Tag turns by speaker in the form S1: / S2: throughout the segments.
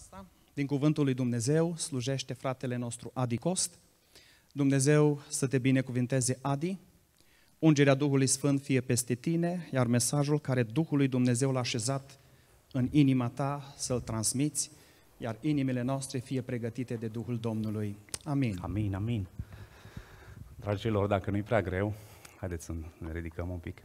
S1: aceasta, din cuvântul lui Dumnezeu, slujește fratele nostru Adi Cost. Dumnezeu să te binecuvinteze, Adi. Ungerea Duhului Sfânt fie peste tine, iar mesajul care Duhul lui Dumnezeu l-a așezat în inima ta să-l transmiți, iar inimile noastre fie pregătite de Duhul Domnului. Amin. Amin, amin. Dragilor, dacă nu-i prea greu, haideți să ne ridicăm un pic.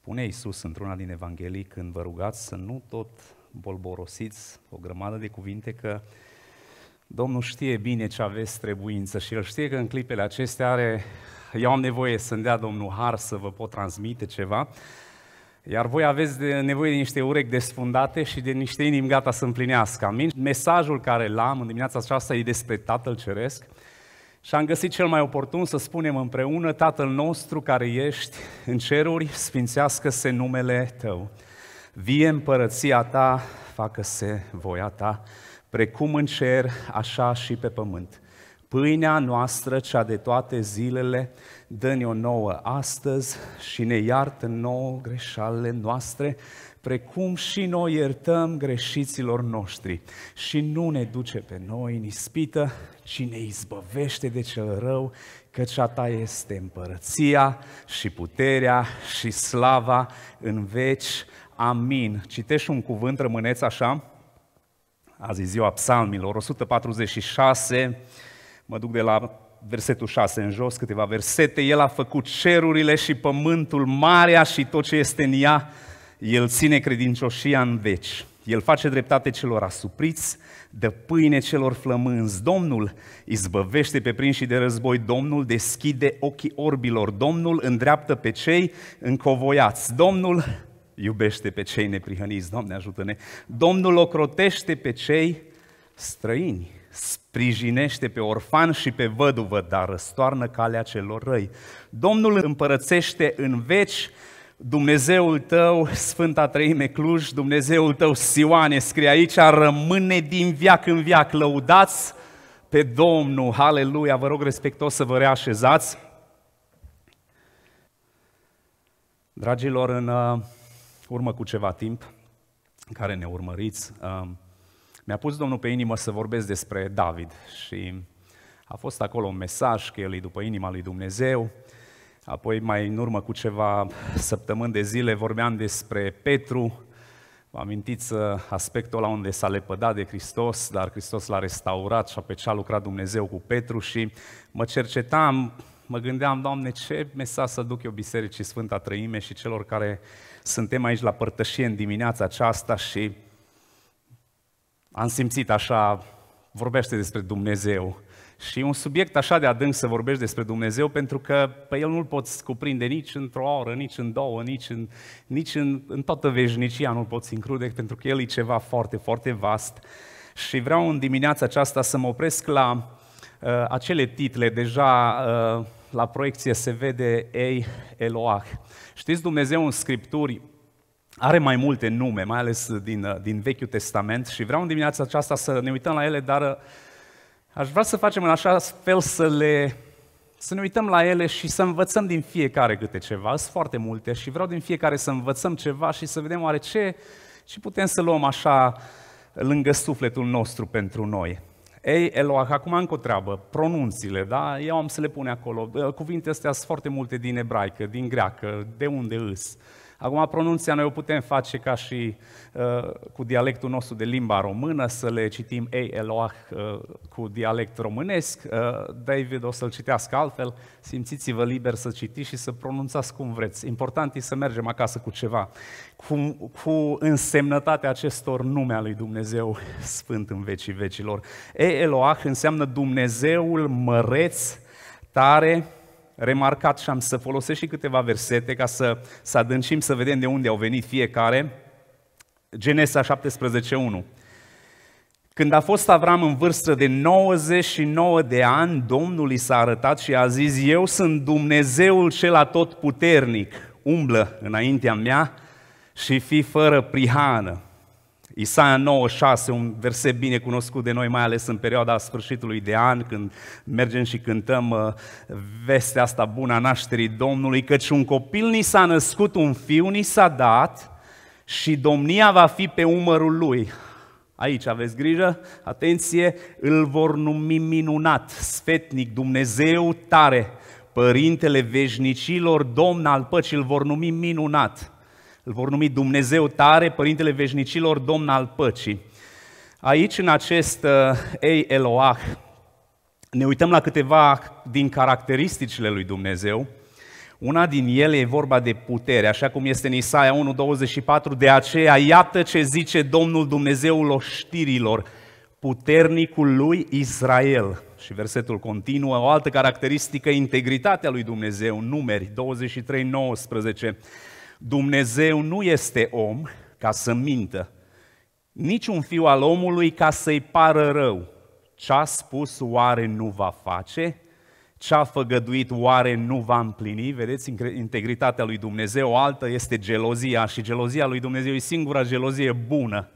S1: Spune Iisus într-una din Evanghelii când vă rugați să nu tot bolborosiți o grămadă de cuvinte că Domnul știe bine ce aveți trebuință și El știe că în clipele acestea are, eu am nevoie să-mi dea Domnul Har să vă pot transmite ceva, iar voi aveți de nevoie de niște urechi desfundate și de niște inimi gata să împlinească. Amin? Mesajul care l-am în dimineața aceasta e despre Tatăl Ceresc, și am găsit cel mai oportun să spunem împreună, Tatăl nostru care ești în ceruri, sfințească-se numele Tău. Vie împărăția Ta, facă-se voia Ta, precum în cer, așa și pe pământ. Pâinea noastră, cea de toate zilele, dă-ne-o nouă astăzi și ne iartă nouă greșalele noastre, precum și noi iertăm greșiților noștri și nu ne duce pe noi în ispită, ci ne izbăvește de cel rău, căci a ta este împărăția și puterea și slava în veci. Amin. Citești un cuvânt, rămâneți așa? Azi e ziua psalmilor, 146, mă duc de la versetul 6 în jos, câteva versete, El a făcut cerurile și pământul, marea și tot ce este în ea, el ține credincioșia în veci. El face dreptate celor asupriți, dă pâine celor flămânzi. Domnul izbăvește pe prinși de război. Domnul deschide ochii orbilor. Domnul îndreaptă pe cei încovoiați. Domnul iubește pe cei neprihăniți. Doamne ajută-ne! Domnul ocrotește pe cei străini sprijinește pe orfan și pe văduvă, dar răstoarnă calea celor răi. Domnul împărățește în veci Dumnezeul tău, Sfânta Trăime Cluj, Dumnezeul tău, Sioane, scrie aici, rămâne din viac în viac, lăudați pe Domnul, haleluia, vă rog respectos să vă reașezați. Dragilor, în uh, urmă cu ceva timp, în care ne urmăriți, uh, mi-a pus Domnul pe inimă să vorbesc despre David și a fost acolo un mesaj că el e după inima lui Dumnezeu, Apoi, mai în urmă cu ceva săptămâni de zile, vorbeam despre Petru. Vă amintiți uh, aspectul la unde s-a lepădat de Hristos, dar Hristos l-a restaurat și pe ce a lucrat Dumnezeu cu Petru și mă cercetam, mă gândeam, Doamne, ce mesaj să duc eu Bisericii Sfânta Trăime și celor care suntem aici la părtășie în dimineața aceasta și am simțit așa, vorbește despre Dumnezeu. Și e un subiect așa de adânc să vorbești despre Dumnezeu, pentru că pe el nu-l poți cuprinde nici într-o oră, nici în două, nici în, nici în, în toată veșnicia nu-l poți include, pentru că el e ceva foarte, foarte vast. Și vreau în dimineața aceasta să mă opresc la uh, acele title, deja uh, la proiecție se vede Ei Eloah. Știți, Dumnezeu în Scripturi are mai multe nume, mai ales din, uh, din Vechiul Testament și vreau în dimineața aceasta să ne uităm la ele, dar uh, Aș vrea să facem în așa fel să le să ne uităm la ele și să învățăm din fiecare câte ceva. Sunt foarte multe și vreau din fiecare să învățăm ceva și să vedem oare ce, și putem să luăm așa lângă sufletul nostru pentru noi. Ei, Eloah, acum încă o treabă, pronunțiile, da? Eu am să le pun acolo. Cuvintele astea sunt foarte multe din ebraică, din greacă, de unde îs. Uh, Acum, pronunția noi o putem face ca și uh, cu dialectul nostru de limba română, să le citim ei Eloah uh, cu dialect românesc. Uh, David o să-l citească altfel. Simțiți-vă liber să citiți și să pronunțați cum vreți. Important e să mergem acasă cu ceva, cu, cu însemnătatea acestor nume a lui Dumnezeu Sfânt în vecii vecilor. Ei Eloah înseamnă Dumnezeul măreț, tare, remarcat și am să folosesc și câteva versete ca să, să adâncim, să vedem de unde au venit fiecare. Genesa 17.1 Când a fost Avram în vârstă de 99 de ani, Domnul i s-a arătat și a zis, Eu sunt Dumnezeul cel atotputernic, umblă înaintea mea și fi fără prihană. Isaia 96, un verset bine cunoscut de noi, mai ales în perioada sfârșitului de an, când mergem și cântăm uh, vestea asta bună a nașterii Domnului, căci un copil ni s-a născut, un fiu ni s-a dat și domnia va fi pe umărul lui. Aici aveți grijă, atenție, îl vor numi minunat, sfetnic, Dumnezeu tare, Părintele veșnicilor, Domn al păcii, îl vor numi minunat îl vor numi Dumnezeu tare, Părintele Veșnicilor, Domn al Păcii. Aici, în acest uh, Ei Eloah, ne uităm la câteva din caracteristicile lui Dumnezeu. Una din ele e vorba de putere, așa cum este în Isaia 1:24, de aceea iată ce zice Domnul Dumnezeul oștirilor, puternicul lui Israel. Și versetul continuă, o altă caracteristică, integritatea lui Dumnezeu, numeri 23:19. Dumnezeu nu este om ca să mintă, nici un fiu al omului ca să-i pară rău. Ce a spus oare nu va face? Ce a făgăduit oare nu va împlini? Vedeți, integritatea lui Dumnezeu, o altă este gelozia și gelozia lui Dumnezeu e singura gelozie bună.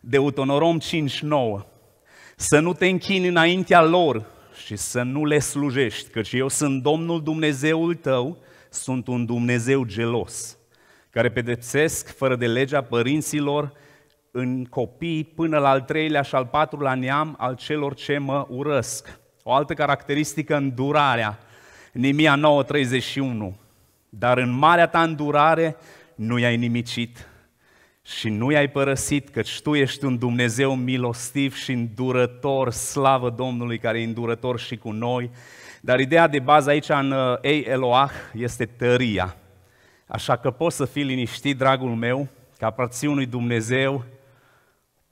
S1: Deutonorom 5.9 Să nu te închini înaintea lor și să nu le slujești, căci eu sunt Domnul Dumnezeul tău, sunt un Dumnezeu gelos care pedepsesc fără de legea părinților în copii până la al treilea și al patrulea neam al celor ce mă urăsc. O altă caracteristică, îndurarea. Nimia 9.31 Dar în marea ta îndurare nu i-ai nimicit și nu i-ai părăsit, căci Tu ești un Dumnezeu milostiv și îndurător, slavă Domnului care e îndurător și cu noi. Dar ideea de bază aici în uh, Ei Eloah este tăria. Așa că poți să fii liniștit, dragul meu, că aparții unui Dumnezeu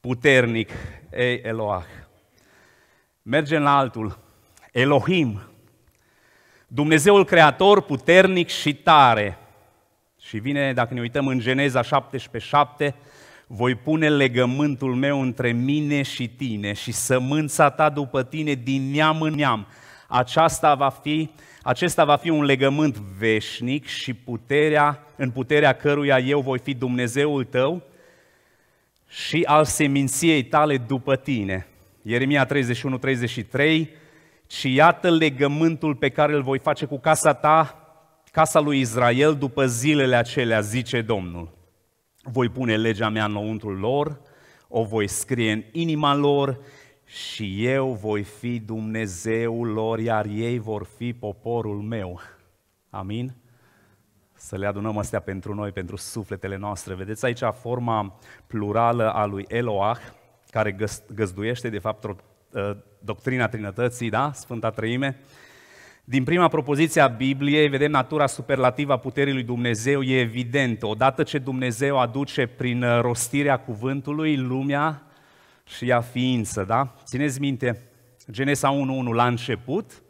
S1: puternic, ei Eloah. Mergem la altul, Elohim, Dumnezeul Creator puternic și tare. Și vine, dacă ne uităm în Geneza 17:7, voi pune legământul meu între mine și tine și sămânța ta după tine din neam în neam. Aceasta va fi acesta va fi un legământ veșnic și puterea, în puterea căruia eu voi fi Dumnezeul tău și al seminției tale după tine. Ieremia 31, 33, și iată legământul pe care îl voi face cu casa ta, casa lui Israel, după zilele acelea, zice Domnul. Voi pune legea mea înăuntru lor, o voi scrie în inima lor și eu voi fi Dumnezeul lor, iar ei vor fi poporul meu. Amin? Să le adunăm astea pentru noi, pentru sufletele noastre. Vedeți aici forma plurală a lui Eloah, care găzduiește, de fapt, ă, doctrina Trinității, da? Sfânta Trăime. Din prima propoziție a Bibliei, vedem natura superlativă a puterii lui Dumnezeu, e evident, Odată ce Dumnezeu aduce prin ă, rostirea cuvântului, lumea și ia ființă, da? Țineți minte, Genesa 1.1, la început,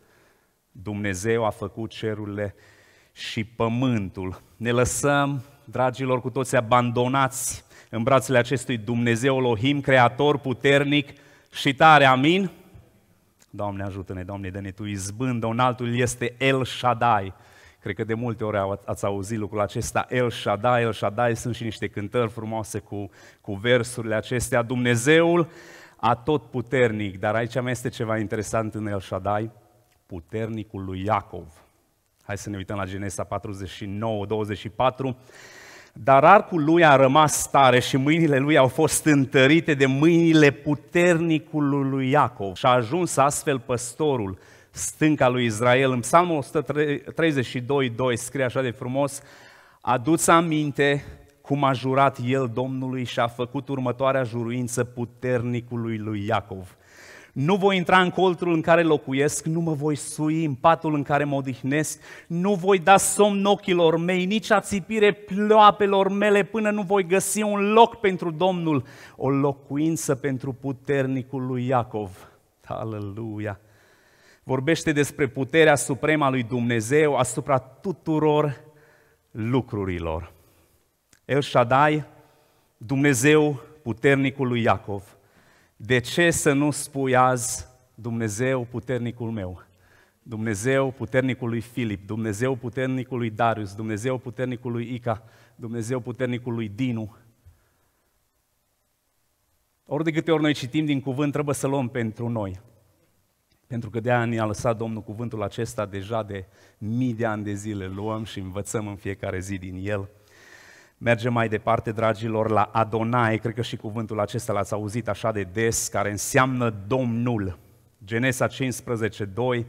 S1: Dumnezeu a făcut cerurile și pământul. Ne lăsăm, dragilor, cu toți abandonați în brațele acestui Dumnezeu Elohim, creator puternic și tare, amin? Doamne ajută-ne, Doamne, dă-ne Tu izbândă, un altul este El Shaddai, Cred că de multe ori ați auzit lucrul acesta, El Shaddai, El Shaddai, sunt și niște cântări frumoase cu, cu versurile acestea, Dumnezeul a tot puternic, dar aici mai este ceva interesant în El Shaddai, puternicul lui Iacov. Hai să ne uităm la Genesa 49, 24. Dar arcul lui a rămas tare și mâinile lui au fost întărite de mâinile puternicului lui Iacov și a ajuns astfel păstorul stânca lui Israel. În Psalmul 132, 2 scrie așa de frumos, Aduți aminte cum a jurat el Domnului și a făcut următoarea juruință puternicului lui Iacov. Nu voi intra în coltul în care locuiesc, nu mă voi sui în patul în care mă odihnesc, nu voi da somn ochilor mei, nici ațipire ploapelor mele, până nu voi găsi un loc pentru Domnul, o locuință pentru puternicul lui Iacov. Aleluia! vorbește despre puterea supremă a lui Dumnezeu asupra tuturor lucrurilor. El Shaddai, Dumnezeu puternicul lui Iacov. De ce să nu spui azi Dumnezeu puternicul meu? Dumnezeu puternicul lui Filip, Dumnezeu puternicul lui Darius, Dumnezeu puternicul lui Ica, Dumnezeu puternicul lui Dinu. Ori de câte ori noi citim din cuvânt, trebuie să luăm pentru noi. Pentru că de ani a lăsat Domnul cuvântul acesta deja de mii de ani de zile. Luăm și învățăm în fiecare zi din el. Mergem mai departe, dragilor, la Adonai. Cred că și cuvântul acesta l-ați auzit așa de des, care înseamnă Domnul. Genesa 15, 2,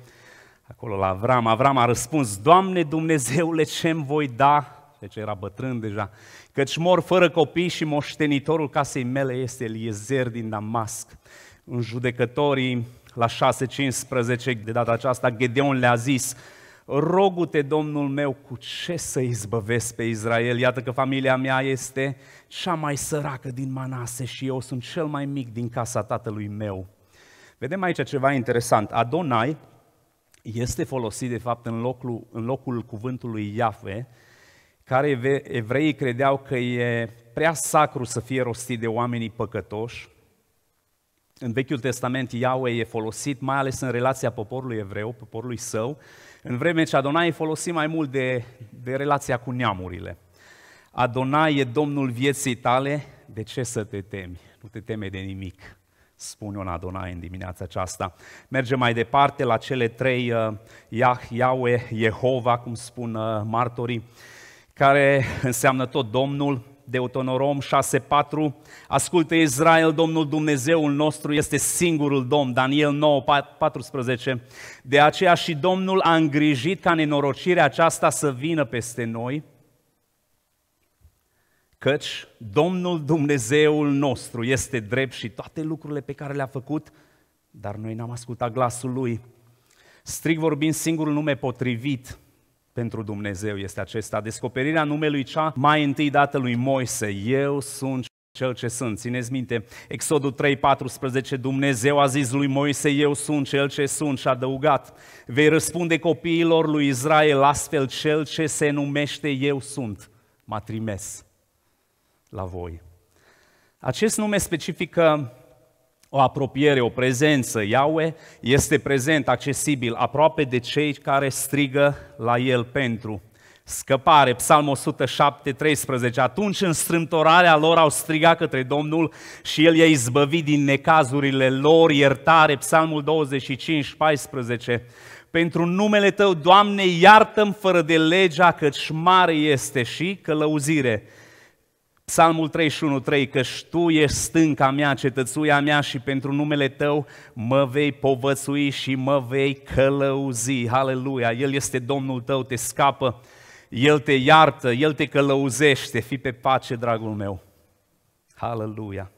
S1: acolo la Avram. Avram a răspuns, Doamne Dumnezeule, ce-mi voi da? Deci era bătrân deja. Căci mor fără copii și moștenitorul casei mele este Eliezer din Damasc. În judecătorii la 6.15 de data aceasta, Gedeon le-a zis, rogu-te, Domnul meu, cu ce să izbăvesc pe Israel? Iată că familia mea este cea mai săracă din Manase și eu sunt cel mai mic din casa tatălui meu. Vedem aici ceva interesant. Adonai este folosit, de fapt, în locul, în locul cuvântului Iafe, care evreii credeau că e prea sacru să fie rostit de oamenii păcătoși, în Vechiul Testament Yahweh e folosit mai ales în relația poporului evreu, poporului său, în vreme ce Adonai e folosit mai mult de, de relația cu neamurile. Adonai e Domnul vieții tale, de ce să te temi? Nu te teme de nimic, spune un Adonai în dimineața aceasta. Mergem mai departe la cele trei Yah, uh, Yahweh, Jehova, cum spun uh, martorii, care înseamnă tot Domnul, Deutonorom 6.4, ascultă Israel, Domnul Dumnezeul nostru este singurul Domn, Daniel 9.14, de aceea și Domnul a îngrijit ca nenorocirea aceasta să vină peste noi, căci Domnul Dumnezeul nostru este drept și toate lucrurile pe care le-a făcut, dar noi n-am ascultat glasul Lui. Strig vorbind singurul nume potrivit, pentru Dumnezeu este acesta, descoperirea numelui cea mai întâi dată lui Moise, eu sunt cel ce sunt. Țineți minte, Exodul 3, 14, Dumnezeu a zis lui Moise, eu sunt cel ce sunt și a adăugat, vei răspunde copiilor lui Israel astfel, cel ce se numește eu sunt, m-a trimis la voi. Acest nume specifică o apropiere, o prezență. Iaue este prezent, accesibil, aproape de cei care strigă la el pentru scăpare. Psalm 107, 13. Atunci în strâmtorarea lor au strigat către Domnul și El i-a izbăvit din necazurile lor, iertare. Psalmul 25, 14. Pentru numele Tău, Doamne, iartă-mi fără de legea, căci mare este și călăuzire Psalmul 31, 3, că Tu ești stânca mea, cetățuia mea și pentru numele Tău mă vei povățui și mă vei călăuzi. Haleluia! El este Domnul Tău, te scapă, El te iartă, El te călăuzește. Fii pe pace, dragul meu! Haleluia!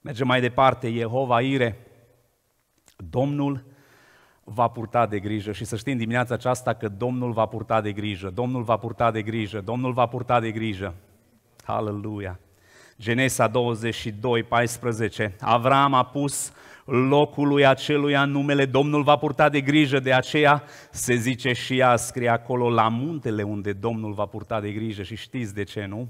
S1: Mergem mai departe, Jehova Ire, Domnul va purta de grijă și să știm dimineața aceasta că Domnul va purta de grijă, Domnul va purta de grijă, Domnul va purta de grijă. Aleluia! Genesa 22, 14. Avram a pus locului aceluia numele, Domnul va purta de grijă, de aceea se zice și ea, scrie acolo, la muntele unde Domnul va purta de grijă și știți de ce, nu?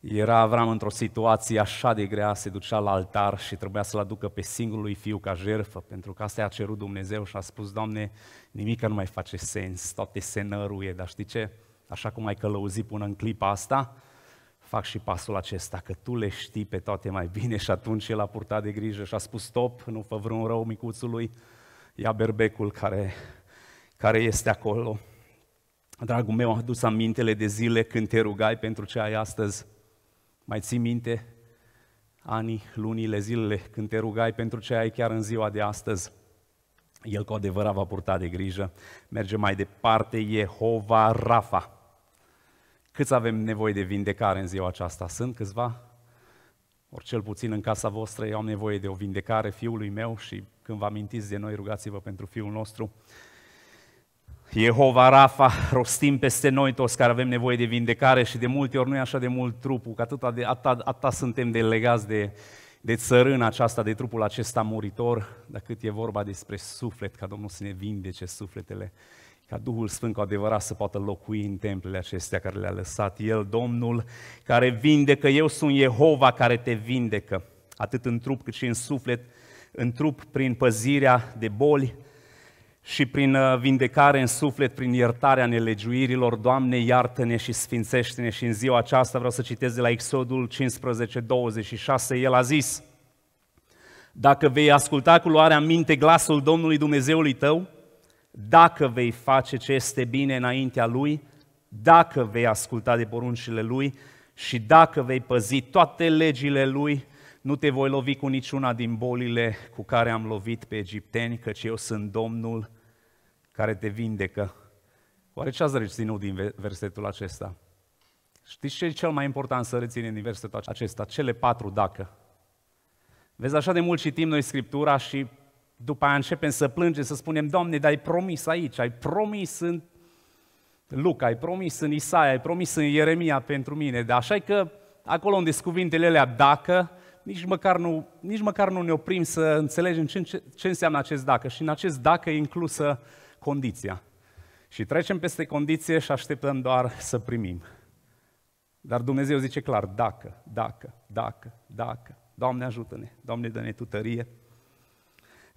S1: Era Avram într-o situație așa de grea, se ducea la altar și trebuia să-l aducă pe singurului fiu ca jerfă, pentru că asta i-a cerut Dumnezeu și a spus, Doamne, nimic nu mai face sens, toate se năruie, dar știi ce? așa cum ai călăuzit până în clipa asta, fac și pasul acesta, că tu le știi pe toate mai bine și atunci el a purtat de grijă și a spus stop, nu fă vreun rău micuțului, ia berbecul care, care este acolo. Dragul meu, adus amintele de zile când te rugai pentru ce ai astăzi. Mai ții minte anii, lunile, zilele când te rugai pentru ce ai chiar în ziua de astăzi? El cu adevărat va purta de grijă. Merge mai departe, Jehova Rafa. Câți avem nevoie de vindecare în ziua aceasta? Sunt câțiva? Ori cel puțin în casa voastră eu am nevoie de o vindecare fiului meu și când vă amintiți de noi, rugați-vă pentru fiul nostru. Jehova Rafa, rostim peste noi toți care avem nevoie de vindecare și de multe ori nu e așa de mult trupul, că atâta, de, atâta, atâta suntem de legați de, de țărâna aceasta, de trupul acesta muritor, dar cât e vorba despre suflet, ca Domnul să ne vindece sufletele ca Duhul Sfânt cu adevărat să poată locui în templele acestea care le-a lăsat El, Domnul, care vindecă, eu sunt Jehova care te vindecă, atât în trup cât și în suflet, în trup prin păzirea de boli și prin uh, vindecare în suflet, prin iertarea nelegiuirilor, Doamne, iartă-ne și sfințește-ne și în ziua aceasta vreau să citesc de la Exodul 15, 26, El a zis, dacă vei asculta cu luarea minte glasul Domnului Dumnezeului tău, dacă vei face ce este bine înaintea Lui, dacă vei asculta de poruncile Lui și dacă vei păzi toate legile Lui, nu te voi lovi cu niciuna din bolile cu care am lovit pe egipteni, căci eu sunt Domnul care te vindecă. Oare ce ați reținut din versetul acesta? Știți ce e cel mai important să reținem din versetul acesta? Cele patru dacă. Vezi, așa de mult citim noi Scriptura și după aia începem să plângem, să spunem, Doamne, dar ai promis aici, ai promis în Luca, ai promis în Isaia, ai promis în Ieremia pentru mine. Dar așa că acolo unde sunt cuvintele alea, dacă, nici măcar nu, nici măcar nu ne oprim să înțelegem ce, ce înseamnă acest dacă. Și în acest dacă e inclusă condiția. Și trecem peste condiție și așteptăm doar să primim. Dar Dumnezeu zice clar, dacă, dacă, dacă, dacă, Doamne ajută-ne, Doamne dă-ne tutărie,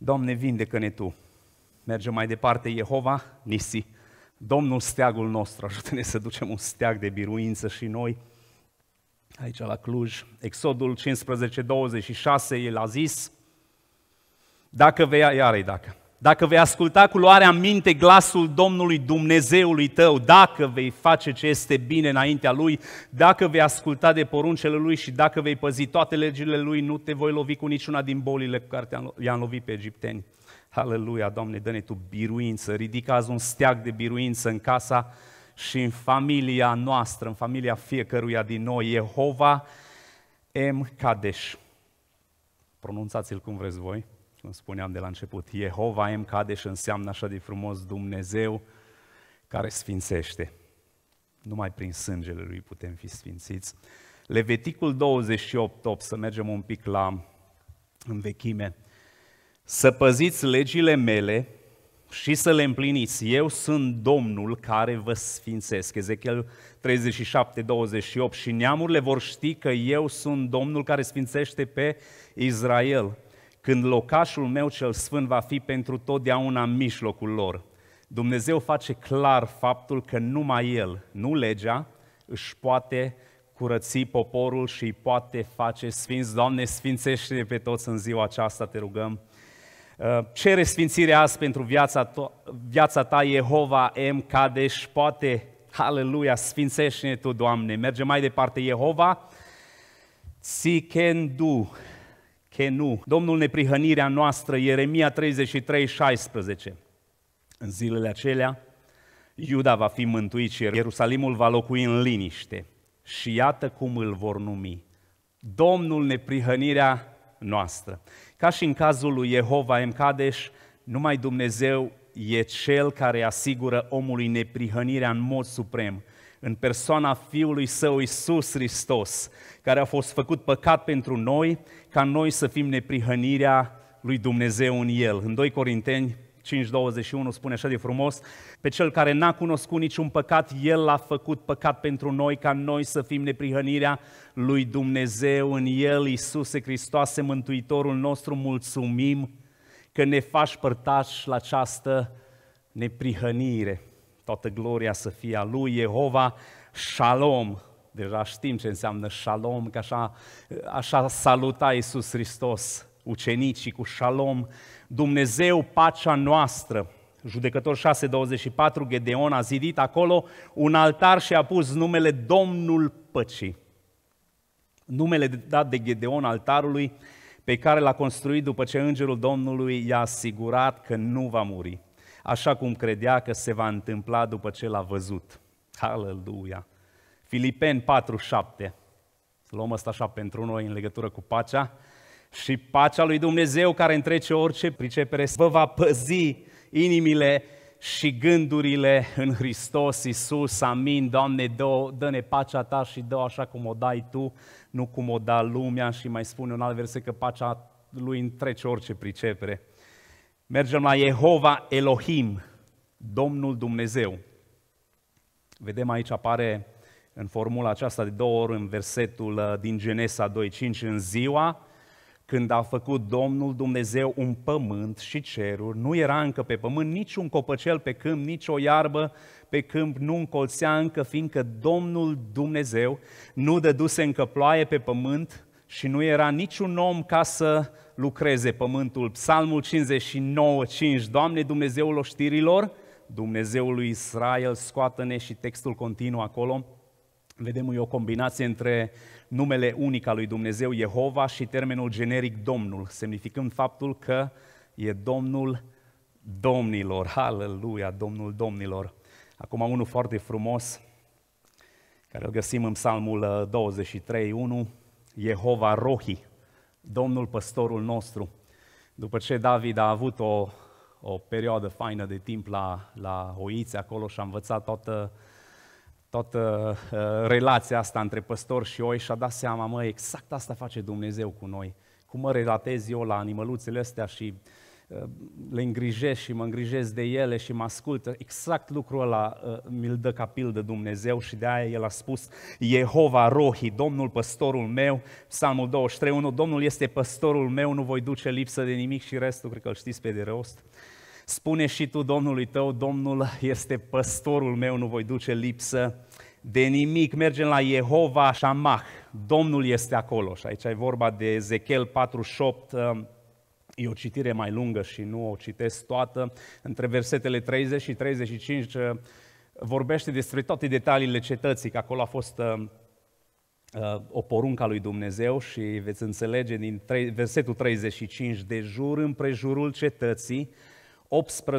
S1: Doamne, vindecă-ne Tu. Mergem mai departe, Jehova, Nisi. Domnul steagul nostru, ajută-ne să ducem un steag de biruință și noi aici la Cluj. Exodul 15, 26, el a zis, dacă vei, iar dacă, dacă vei asculta cu luarea minte glasul Domnului Dumnezeului tău, dacă vei face ce este bine înaintea Lui, dacă vei asculta de poruncele Lui și dacă vei păzi toate legile Lui, nu te voi lovi cu niciuna din bolile cu care i-am lovit pe egipteni. Aleluia, Doamne, dă-ne Tu biruință, ridică azi un steag de biruință în casa și în familia noastră, în familia fiecăruia din noi, Jehova M. Kadesh. Pronunțați-l cum vreți voi cum spuneam de la început, Jehova M. Kadesh înseamnă așa de frumos Dumnezeu care sfințește. Numai prin sângele Lui putem fi sfințiți. Leviticul 28, 8, să mergem un pic la învechime. Să păziți legile mele și să le împliniți. Eu sunt Domnul care vă sfințesc. Ezechiel 37, 28. Și neamurile vor ști că eu sunt Domnul care sfințește pe Israel când locașul meu cel sfânt va fi pentru totdeauna în mijlocul lor. Dumnezeu face clar faptul că numai El, nu legea, își poate curăți poporul și îi poate face sfinți. Doamne, sfințește pe toți în ziua aceasta, te rugăm. Uh, cere sfințirea azi pentru viața, to- viața ta, Jehova M. Kadeș, poate, aleluia, sfințește-ne Tu, Doamne. Merge mai departe, Jehova, ți can do. Che nu. Domnul neprihănirea noastră, Ieremia 33, 16. În zilele acelea, Iuda va fi mântuit și Ierusalimul va locui în liniște. Și iată cum îl vor numi. Domnul neprihănirea noastră. Ca și în cazul lui Jehova M. Kadesh, numai Dumnezeu e Cel care asigură omului neprihănirea în mod suprem în persoana Fiului Său Isus Hristos, care a fost făcut păcat pentru noi, ca noi să fim neprihănirea lui Dumnezeu în El. În 2 Corinteni 5.21 spune așa de frumos, pe cel care n-a cunoscut niciun păcat, el l-a făcut păcat pentru noi, ca noi să fim neprihănirea lui Dumnezeu în el, Iisuse Hristoase, Mântuitorul nostru, mulțumim că ne faci părtași la această neprihănire. Toată gloria să fie a lui Jehova Shalom. Deja știm ce înseamnă Shalom, că așa, așa saluta Iisus Hristos ucenicii cu Shalom. Dumnezeu, pacea noastră. Judecător 6.24, Gedeon a zidit acolo un altar și a pus numele Domnul Păcii. Numele dat de Gedeon altarului pe care l-a construit după ce îngerul Domnului i-a asigurat că nu va muri așa cum credea că se va întâmpla după ce l-a văzut. Aleluia! Filipeni 4:7. Luăm asta așa pentru noi în legătură cu pacea. Și pacea lui Dumnezeu care întrece orice pricepere vă va păzi inimile și gândurile în Hristos Iisus. Amin. Doamne, dă, dă-ne pacea ta și dă așa cum o dai tu, nu cum o da lumea. Și mai spune un alt verset că pacea lui întrece orice pricepere. Mergem la Jehova Elohim, Domnul Dumnezeu. Vedem aici apare în formula aceasta de două ori în versetul uh, din Genesa 2.5, în ziua când a făcut Domnul Dumnezeu un pământ și ceruri, nu era încă pe pământ niciun copăcel pe câmp, nici o iarbă pe câmp, nu încolțea încă, fiindcă Domnul Dumnezeu nu dăduse încă ploaie pe pământ și nu era niciun om ca să lucreze pământul. Psalmul 59, 5. Doamne Dumnezeul oștirilor, Dumnezeul lui Israel, scoată-ne și textul continuă acolo. Vedem o combinație între numele unic al lui Dumnezeu, Jehova, și termenul generic Domnul, semnificând faptul că e Domnul Domnilor. Aleluia, Domnul Domnilor. Acum unul foarte frumos, care îl găsim în Psalmul 23, 1, Jehova Rohi, Domnul păstorul nostru. După ce David a avut o, o perioadă faină de timp la, la Oiți acolo și a învățat toată, toată uh, relația asta între păstor și oi și a dat seama, mă, exact asta face Dumnezeu cu noi. Cum mă relatez eu la animăluțele astea și uh, le îngrijesc și mă îngrijesc de ele și mă ascultă. Exact lucrul ăla uh, mi-l dă ca pildă Dumnezeu și de aia el a spus Jehova Rohi, Domnul păstorul meu, Psalmul 23.1, Domnul este păstorul meu, nu voi duce lipsă de nimic și restul, cred că îl știți pe de rost. Spune și tu Domnului tău, Domnul este păstorul meu, nu voi duce lipsă de nimic. Mergem la Jehova Shamach, Domnul este acolo și aici e vorba de Ezechiel 48, E o citire mai lungă și nu o citesc toată. Între versetele 30 și 35 uh, vorbește despre toate detaliile cetății, că acolo a fost uh, uh, o porunca lui Dumnezeu și veți înțelege din versetul 35, de jur împrejurul cetății,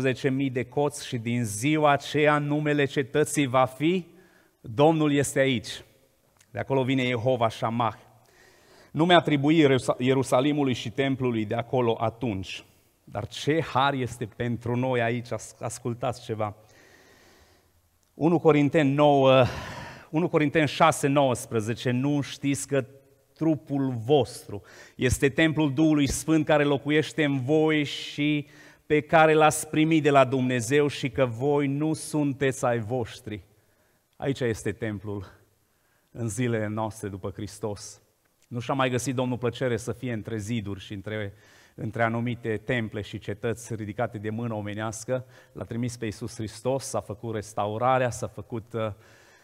S1: 18.000 de coți și din ziua aceea numele cetății va fi Domnul este aici. De acolo vine Jehova Shamah. Nu mi-atribui Ierusalimului și templului de acolo atunci. Dar ce har este pentru noi aici, ascultați ceva. 1 Corinteni 9, 1 Corinteni 6, 19, nu știți că trupul vostru este templul Duhului Sfânt care locuiește în voi și pe care l-ați primit de la Dumnezeu și că voi nu sunteți ai voștri. Aici este templul în zilele noastre după Hristos. Nu și-a mai găsit Domnul plăcere să fie între ziduri și între, între anumite temple și cetăți ridicate de mână omenească. L-a trimis pe Iisus Hristos, s-a făcut restaurarea, s-a făcut uh,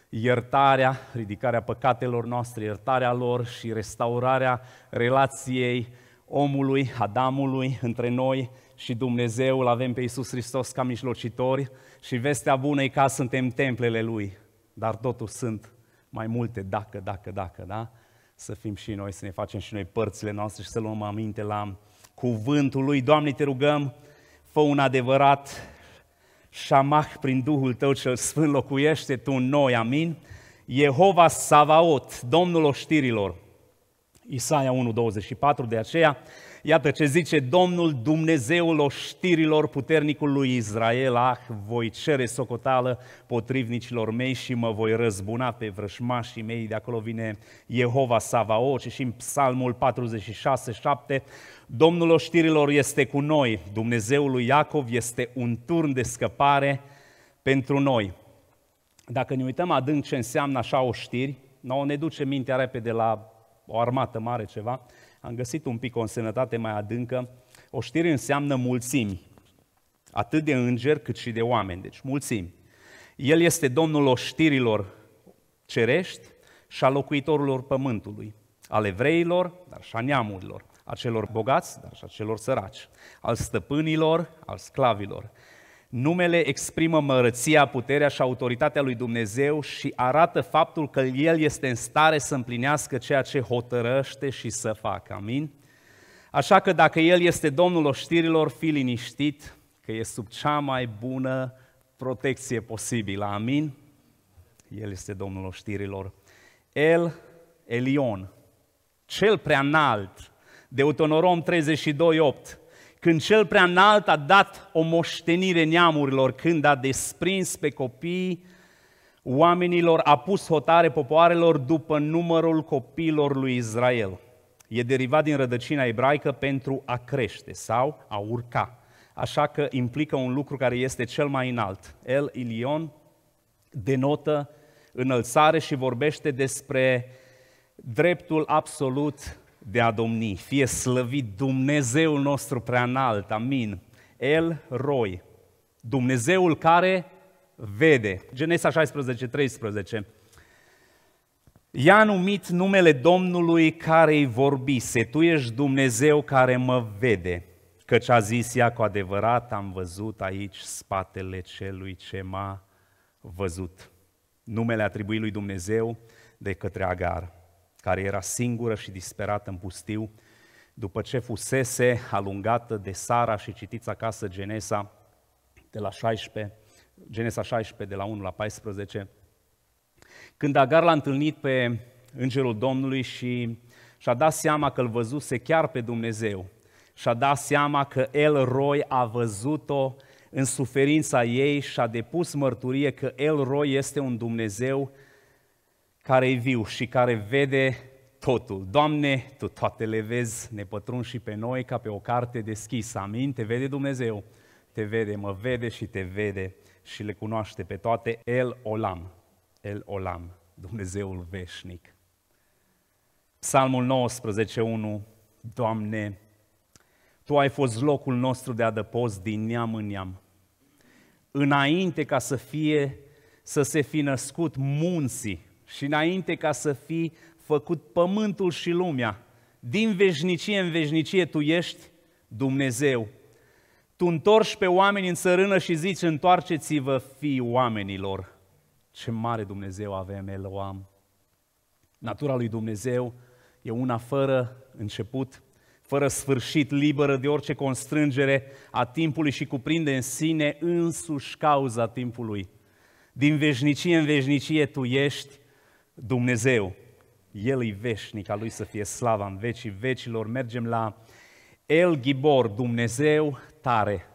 S1: iertarea, ridicarea păcatelor noastre, iertarea lor și restaurarea relației omului, Adamului, între noi și Dumnezeu. Îl avem pe Iisus Hristos ca mijlocitori și vestea bună e că suntem templele Lui, dar totuși sunt mai multe dacă, dacă, dacă, da? să fim și noi, să ne facem și noi părțile noastre și să luăm aminte la cuvântul Lui. Doamne, te rugăm, fă un adevărat șamah prin Duhul Tău cel Sfânt, locuiește Tu în noi, amin. Jehova Savaot, Domnul oștirilor. Isaia 1:24 de aceea Iată ce zice Domnul Dumnezeul oștirilor puternicul lui Israel, ah, voi cere socotală potrivnicilor mei și mă voi răzbuna pe vrășmașii mei. De acolo vine Jehova Savao, ” și în Psalmul 46, 7, Domnul oștirilor este cu noi, Dumnezeul lui Iacov este un turn de scăpare pentru noi. Dacă ne uităm adânc ce înseamnă așa oștiri, nu ne duce mintea repede la o armată mare ceva, am găsit un pic o însemnătate mai adâncă. O știre înseamnă mulțimi, atât de îngeri cât și de oameni, deci mulțimi. El este domnul oștirilor cerești și a locuitorilor pământului, al evreilor, dar și a neamurilor, a celor bogați, dar și a celor săraci, al stăpânilor, al sclavilor, Numele exprimă mărăția, puterea și autoritatea lui Dumnezeu și arată faptul că El este în stare să împlinească ceea ce hotărăște și să facă. Amin? Așa că dacă El este Domnul oștirilor, fi liniștit că e sub cea mai bună protecție posibilă. Amin? El este Domnul oștirilor. El, Elion, cel prea înalt, Deuteronom 32, 8, când cel prea înalt a dat o moștenire neamurilor, când a desprins pe copii oamenilor, a pus hotare popoarelor după numărul copiilor lui Israel. E derivat din rădăcina ebraică pentru a crește sau a urca. Așa că implică un lucru care este cel mai înalt. El, Ilion, denotă înălțare și vorbește despre dreptul absolut de a domni. Fie slăvit Dumnezeul nostru prea înalt, amin. El Roi, Dumnezeul care vede. Genesa 16, 13. I-a numit numele Domnului care îi vorbise, Tu ești Dumnezeu care mă vede, căci a zis ea cu adevărat, am văzut aici spatele celui ce m-a văzut. Numele atribuit lui Dumnezeu de către Agar care era singură și disperată în pustiu, după ce fusese alungată de Sara și citiți acasă Genesa de la 16, Genesa 16 de la 1 la 14, când Agar l-a întâlnit pe Îngerul Domnului și și-a dat seama că îl văzuse chiar pe Dumnezeu, și-a dat seama că El Roi a văzut-o în suferința ei și a depus mărturie că El Roi este un Dumnezeu care e viu și care vede totul. Doamne, Tu toate le vezi, ne pătrun și pe noi ca pe o carte deschisă. Amin? Te vede Dumnezeu, te vede, mă vede și te vede și le cunoaște pe toate. El Olam, El Olam, Dumnezeul veșnic. Psalmul 19, 1, Doamne, Tu ai fost locul nostru de adăpost din neam în neam. Înainte ca să fie, să se fi născut munții, și înainte ca să fii făcut pământul și lumea, din veșnicie în veșnicie tu ești Dumnezeu. Tu întorci pe oameni în țărână și zici, întoarceți-vă fii oamenilor. Ce mare Dumnezeu avem, Eloam! Natura lui Dumnezeu e una fără început, fără sfârșit, liberă de orice constrângere a timpului și cuprinde în sine însuși cauza timpului. Din veșnicie în veșnicie tu ești Dumnezeu. El e veșnic, a Lui să fie slava în vecii vecilor. Mergem la El Gibor, Dumnezeu tare.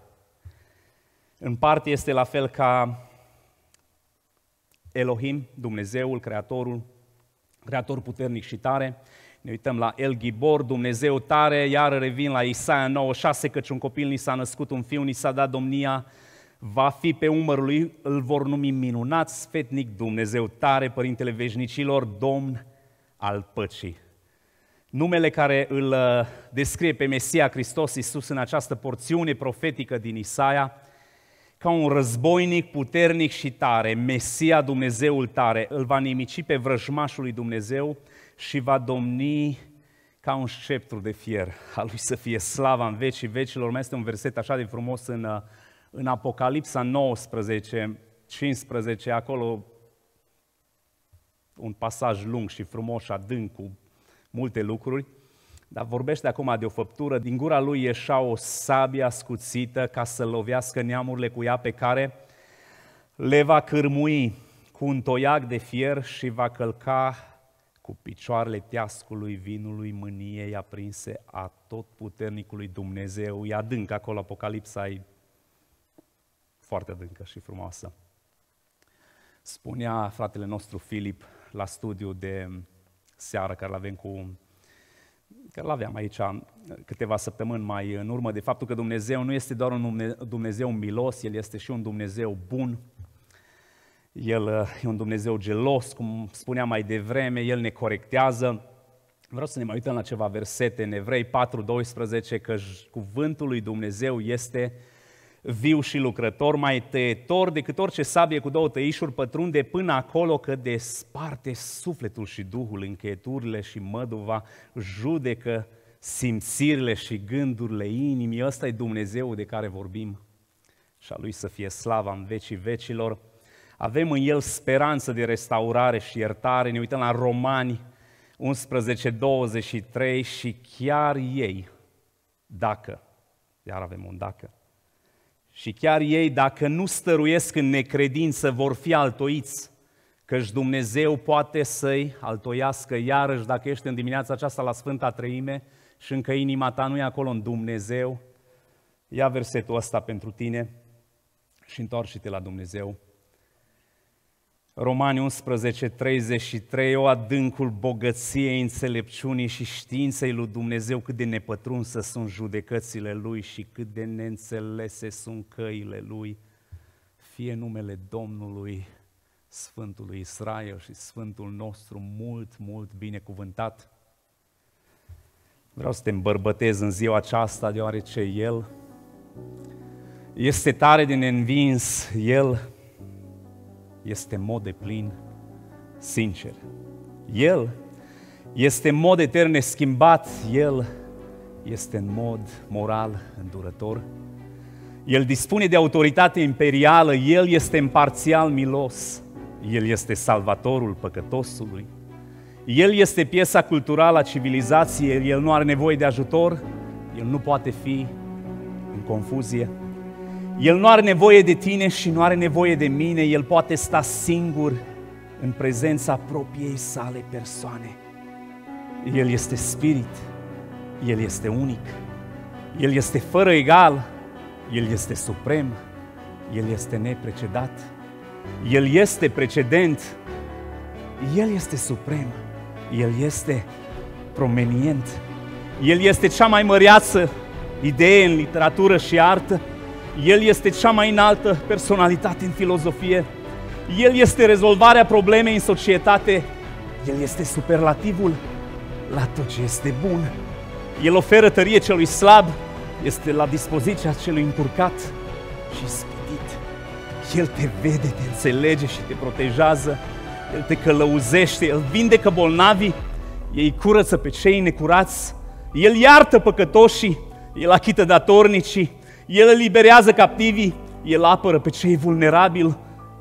S1: În parte este la fel ca Elohim, Dumnezeul, Creatorul, Creator puternic și tare. Ne uităm la El Gibor, Dumnezeu tare, iar revin la Isaia 6 căci un copil ni s-a născut, un fiu ni s-a dat domnia, va fi pe umărul lui, îl vor numi minunat, sfetnic, Dumnezeu tare, Părintele Veșnicilor, Domn al păcii. Numele care îl uh, descrie pe Mesia Hristos Iisus în această porțiune profetică din Isaia, ca un războinic puternic și tare, Mesia Dumnezeul tare, îl va nimici pe vrăjmașul lui Dumnezeu și va domni ca un sceptru de fier. A lui să fie slava în vecii vecilor. Mai este un verset așa de frumos în uh, în Apocalipsa 19, 15, acolo un pasaj lung și frumos, adânc, cu multe lucruri, dar vorbește acum de o făptură. Din gura lui ieșea o sabie ascuțită ca să lovească neamurile cu ea pe care le va cârmui cu un toiac de fier și va călca cu picioarele teascului vinului mâniei aprinse a tot puternicului Dumnezeu. E adânc acolo, Apocalipsa, e foarte adâncă și frumoasă. Spunea fratele nostru Filip la studiu de seară care l-avem cu că l-aveam aici câteva săptămâni mai în urmă, de faptul că Dumnezeu nu este doar un Dumnezeu milos, El este și un Dumnezeu bun, El e un Dumnezeu gelos, cum spuneam mai devreme, El ne corectează. Vreau să ne mai uităm la ceva versete în Evrei 4.12, că cuvântul lui Dumnezeu este uh, viu și lucrător, mai tăietor decât orice sabie cu două tăișuri, pătrunde până acolo că desparte sufletul și duhul, încheieturile și măduva, judecă simțirile și gândurile inimii. Ăsta e Dumnezeu de care vorbim și a Lui să fie slava în vecii vecilor. Avem în El speranță de restaurare și iertare. Ne uităm la Romani 11, 23 și chiar ei, dacă, iar avem un dacă, și chiar ei, dacă nu stăruiesc în necredință, vor fi altoiți, căci Dumnezeu poate să-i altoiască iarăși dacă ești în dimineața aceasta la Sfânta Treime și încă inima ta nu e acolo în Dumnezeu. Ia versetul ăsta pentru tine și întoarce-te la Dumnezeu. Romani 11, 33, o adâncul bogăției, înțelepciunii și științei lui Dumnezeu, cât de nepătrunsă sunt judecățile Lui și cât de neînțelese sunt căile Lui. Fie numele Domnului, Sfântului Israel și Sfântul nostru mult, mult binecuvântat. Vreau să te îmbărbătez în ziua aceasta, deoarece El este tare de învins, El este mod de plin sincer. El este în mod etern neschimbat, El este în mod moral îndurător, El dispune de autoritate imperială, El este imparțial milos, El este salvatorul păcătosului, El este piesa culturală a civilizației, El nu are nevoie de ajutor, El nu poate fi în confuzie, el nu are nevoie de tine și nu are nevoie de mine, El poate sta singur în prezența propriei sale persoane. El este spirit, El este unic, El este fără egal, El este suprem, El este neprecedat, El este precedent, El este suprem, El este promenient, El este cea mai măreață idee în literatură și artă, el este cea mai înaltă personalitate în filozofie. El este rezolvarea problemei în societate. El este superlativul la tot ce este bun. El oferă tărie celui slab, este la dispoziția celui încurcat și spitit. El te vede, te înțelege și te protejează. El te călăuzește, El vindecă bolnavii, ei curăță pe cei necurați, El iartă păcătoșii, El achită datornicii, el eliberează captivii, El apără pe cei vulnerabili,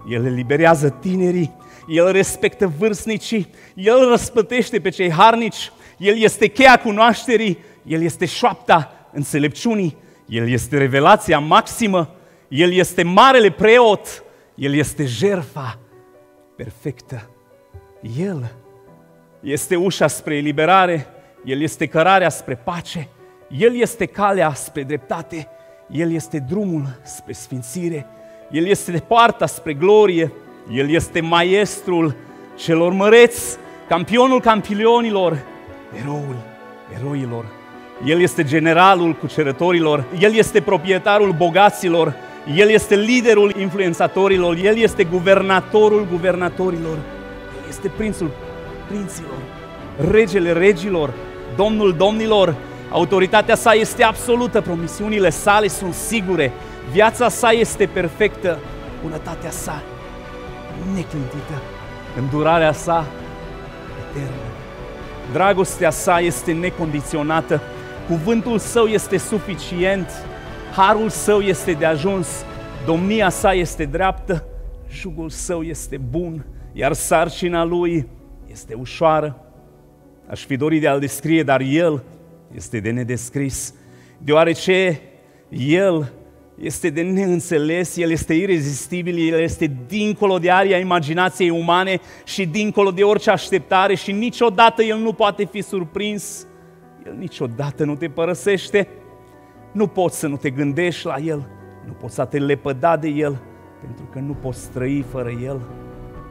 S1: El eliberează tinerii, El respectă vârstnicii, El răspătește pe cei harnici, El este cheia cunoașterii, El este șoapta înțelepciunii, El este revelația maximă, El este marele preot, El este jerfa perfectă. El este ușa spre eliberare, El este cărarea spre pace, El este calea spre dreptate, el este drumul spre sfințire, El este poarta spre glorie, El este maestrul celor măreți, campionul campionilor, eroul eroilor. El este generalul cucerătorilor, El este proprietarul bogaților, El este liderul influențatorilor, El este guvernatorul guvernatorilor, El este prințul prinților, regele regilor, domnul domnilor, Autoritatea sa este absolută, promisiunile sale sunt sigure, viața sa este perfectă, bunătatea sa neclintită, îndurarea sa eternă. Dragostea sa este necondiționată, cuvântul său este suficient, harul său este de ajuns, domnia sa este dreaptă, jugul său este bun, iar sarcina lui este ușoară. Aș fi dorit de a-l descrie, dar el este de nedescris, deoarece El este de neînțeles, El este irezistibil, El este dincolo de aria imaginației umane și dincolo de orice așteptare și niciodată El nu poate fi surprins, El niciodată nu te părăsește, nu poți să nu te gândești la El, nu poți să te lepăda de El, pentru că nu poți trăi fără El.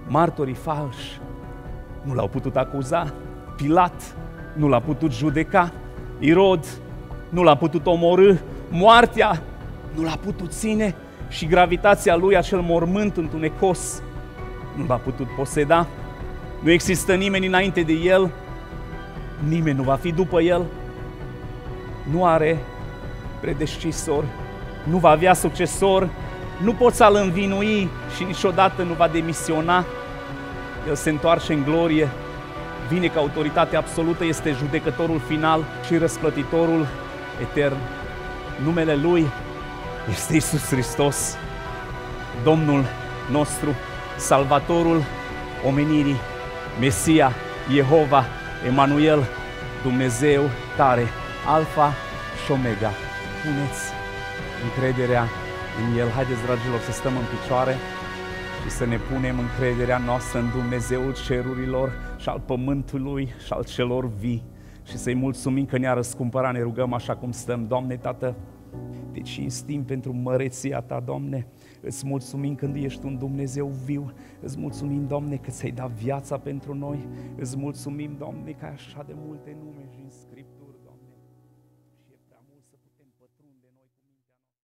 S1: Martorii falși nu l-au putut acuza, Pilat nu l-a putut judeca, Irod nu l-a putut omorâ, moartea nu l-a putut ține și gravitația lui, acel mormânt întunecos, nu l-a putut poseda. Nu există nimeni înainte de el, nimeni nu va fi după el, nu are predecesor, nu va avea succesor, nu poți să-l învinui și niciodată nu va demisiona. El se întoarce în glorie vine ca autoritate absolută, este judecătorul final și răsplătitorul etern. Numele Lui este Isus Hristos, Domnul nostru, Salvatorul omenirii, Mesia, Jehova, Emanuel, Dumnezeu tare, Alfa și Omega. Puneți încrederea în El. Haideți, dragilor, să stăm în picioare și să ne punem încrederea noastră în Dumnezeul cerurilor, și al pământului și al celor vii și să-i mulțumim că ne-a răscumpărat, ne rugăm așa cum stăm. Doamne, Tată, te deci cinstim pentru măreția Ta, Doamne. Îți mulțumim când ești un Dumnezeu viu. Îți mulțumim, Doamne, că ți-ai dat viața pentru noi. Îți mulțumim, Doamne, că ai așa de multe nume și